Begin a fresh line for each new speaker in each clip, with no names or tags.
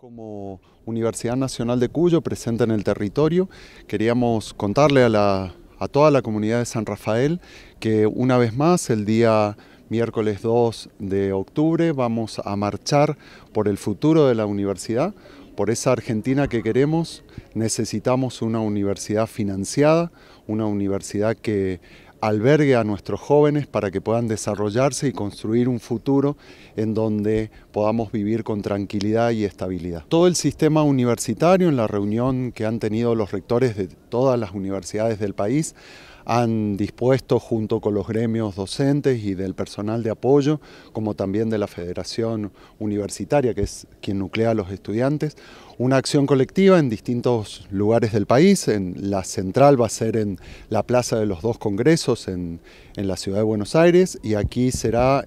Como Universidad Nacional de Cuyo, presente en el territorio, queríamos contarle a, toda la comunidad de San Rafael que una vez más el día miércoles 2 de octubre vamos a marchar por el futuro de la universidad, por esa Argentina que queremos. Necesitamos una universidad financiada, una universidad que albergue a nuestros jóvenes para que puedan desarrollarse y construir un futuro en donde podamos vivir con tranquilidad y estabilidad. Todo el sistema universitario, en la reunión que han tenido los rectores de todas las universidades del país, han dispuesto junto con los gremios docentes y del personal de apoyo, como también de la Federación Universitaria, que es quien nuclea a los estudiantes, una acción colectiva en distintos lugares del país. En la central va a ser en la Plaza de los Dos Congresos en, en la ciudad de Buenos Aires y aquí será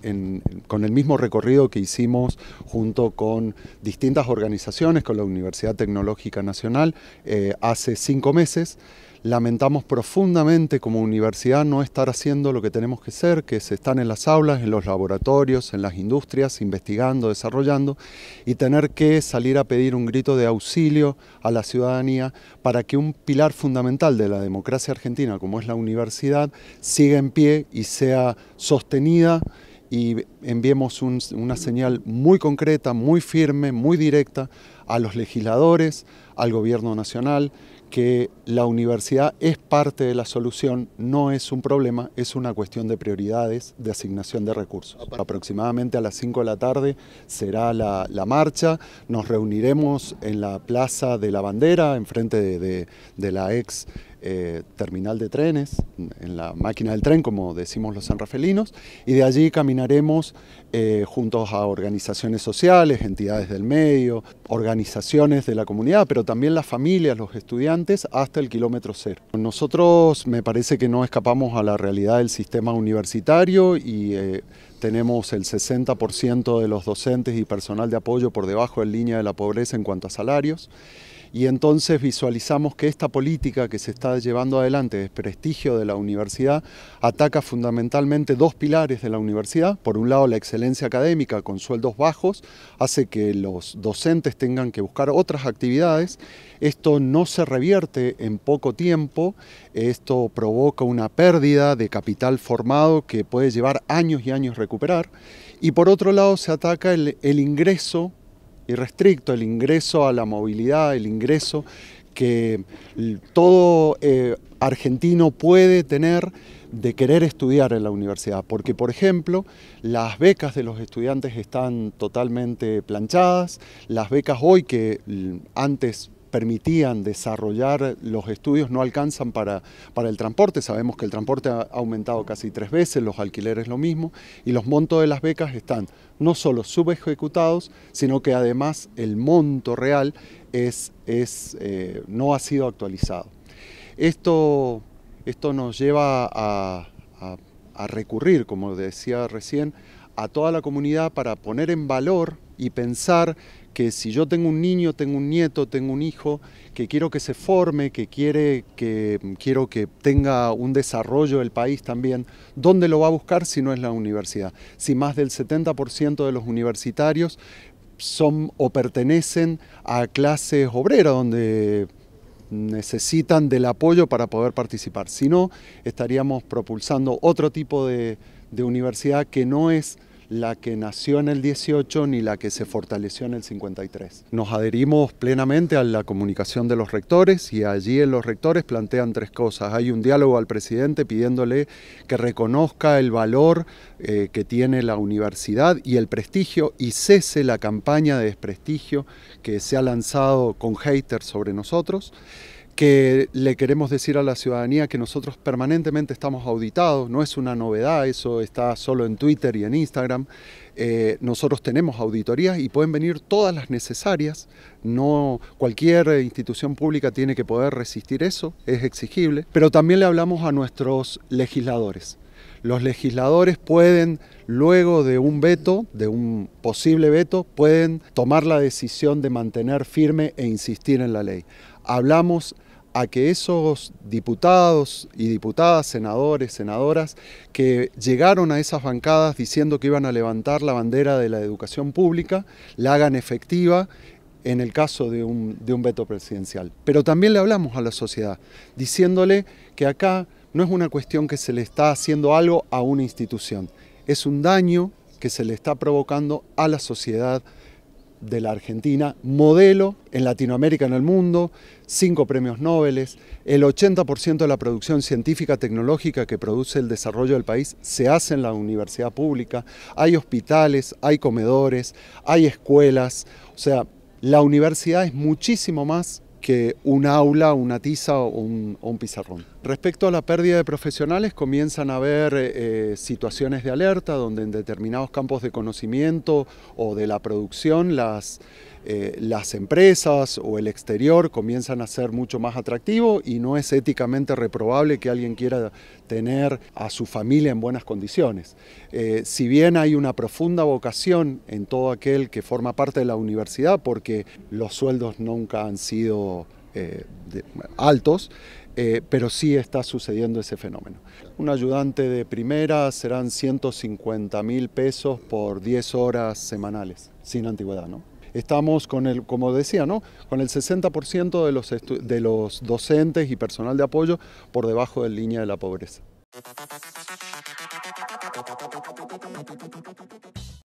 con el mismo recorrido que hicimos junto con distintas organizaciones, con la Universidad Tecnológica Nacional, eh, hace cinco meses. Lamentamos profundamente como universidad no estar haciendo lo que tenemos que ser, que se están en las aulas, en los laboratorios, en las industrias, investigando, desarrollando, y tener que salir a pedir un grito de auxilio a la ciudadanía para que un pilar fundamental de la democracia argentina, como es la universidad, siga en pie y sea sostenida y enviemos una señal muy concreta, muy firme, muy directa a los legisladores, al gobierno nacional, que la universidad es parte de la solución, no es un problema, es una cuestión de prioridades, de asignación de recursos. Aproximadamente a las 5 de la tarde será la, marcha, nos reuniremos en la Plaza de la Bandera, enfrente de, de la ex eh, terminal de trenes, en la máquina del tren, como decimos los sanrafelinos, y de allí caminaremos eh, juntos a organizaciones sociales, entidades del medio, organizaciones de la comunidad, pero también las familias, los estudiantes, hasta el kilómetro cero. Nosotros me parece que no escapamos a la realidad del sistema universitario y eh, tenemos el 60% de los docentes y personal de apoyo por debajo de la línea de la pobreza en cuanto a salarios y entonces visualizamos que esta política que se está llevando adelante de prestigio de la universidad ataca fundamentalmente dos pilares de la universidad. Por un lado, la excelencia académica con sueldos bajos hace que los docentes tengan que buscar otras actividades. Esto no se revierte en poco tiempo, esto provoca una pérdida de capital formado que puede llevar años y años recuperar. Y por otro lado, se ataca el, el ingreso y restricto el ingreso a la movilidad, el ingreso que todo eh, argentino puede tener de querer estudiar en la universidad, porque por ejemplo las becas de los estudiantes están totalmente planchadas, las becas hoy que antes permitían desarrollar los estudios no alcanzan para, para el transporte. Sabemos que el transporte ha aumentado casi tres veces, los alquileres lo mismo, y los montos de las becas están no solo subejecutados, sino que además el monto real es, es, eh, no ha sido actualizado. Esto, esto nos lleva a recurrir, como decía recién, a toda la comunidad para poner en valor y pensar que si yo tengo un niño, tengo un nieto, tengo un hijo, que quiero que se forme, que, quiere, que quiero que tenga un desarrollo el país también, ¿dónde lo va a buscar si no es la universidad? Si más del 70% de los universitarios son o pertenecen a clases obreras donde necesitan del apoyo para poder participar. Si no, estaríamos propulsando otro tipo de universidad que no es la que nació en el 18 ni la que se fortaleció en el 53. Nos adherimos plenamente a la comunicación de los rectores y allí los rectores plantean tres cosas. Hay un diálogo al presidente pidiéndole que reconozca el valor eh, que tiene la universidad y el prestigio y cese la campaña de desprestigio que se ha lanzado con haters sobre nosotros que le queremos decir a la ciudadanía que nosotros permanentemente estamos auditados, no es una novedad, eso está solo en Twitter y en Instagram. Eh, nosotros tenemos auditorías y pueden venir todas las necesarias, no cualquier institución pública tiene que poder resistir eso, es exigible, pero también le hablamos a nuestros legisladores. Los legisladores pueden, luego de un veto, de un posible veto, pueden tomar la decisión de mantener firme e insistir en la ley hablamos a que esos diputados y diputadas, senadores, senadoras, que llegaron a esas bancadas diciendo que iban a levantar la bandera de la educación pública, la hagan efectiva en el caso de un, de un veto presidencial. Pero también le hablamos a la sociedad, diciéndole que acá no es una cuestión que se le está haciendo algo a una institución, es un daño que se le está provocando a la sociedad de la Argentina, modelo en Latinoamérica, en el mundo, cinco premios Nobel, el 80% de la producción científica tecnológica que produce el desarrollo del país se hace en la universidad pública, hay hospitales, hay comedores, hay escuelas, o sea, la universidad es muchísimo más que un aula, una tiza o un, pizarrón. Respecto a la pérdida de profesionales, comienzan a haber eh, eh, situaciones de alerta donde en determinados campos de conocimiento o de la producción las eh, las empresas o el exterior comienzan a ser mucho más atractivos y no es éticamente reprobable que alguien quiera tener a su familia en buenas condiciones. Eh, si bien hay una profunda vocación en todo aquel que forma parte de la universidad, porque los sueldos nunca han sido eh, altos, pero sí está sucediendo ese fenómeno. Un ayudante de primera serán 150 mil pesos por 10 horas semanales, sin antigüedad, ¿no? estamos con el, como decía, ¿no? con el 60% de los, de los docentes y personal de apoyo por debajo de la línea de la pobreza.